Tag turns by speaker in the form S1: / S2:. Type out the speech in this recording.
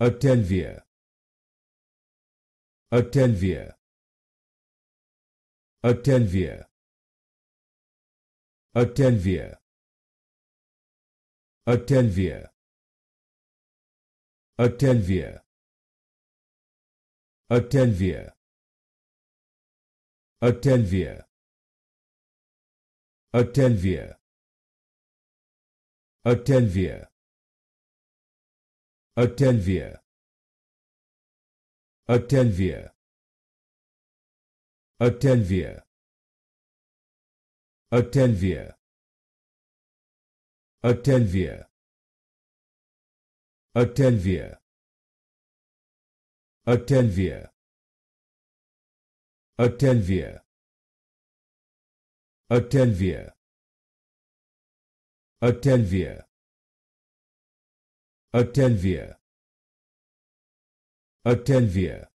S1: Atelvier. Atelvier. Atelvier. Atelvier. Atelvier. Atelvier. Atelvier. Atelvier. Atelvier. Atelvier. Atelvia. Atelvia. Atelvia. Atelvia. Atelvia. Atelvia. Atelvia. Atelvia. Otelvia. Otelvia. Otelvia. Otelvia.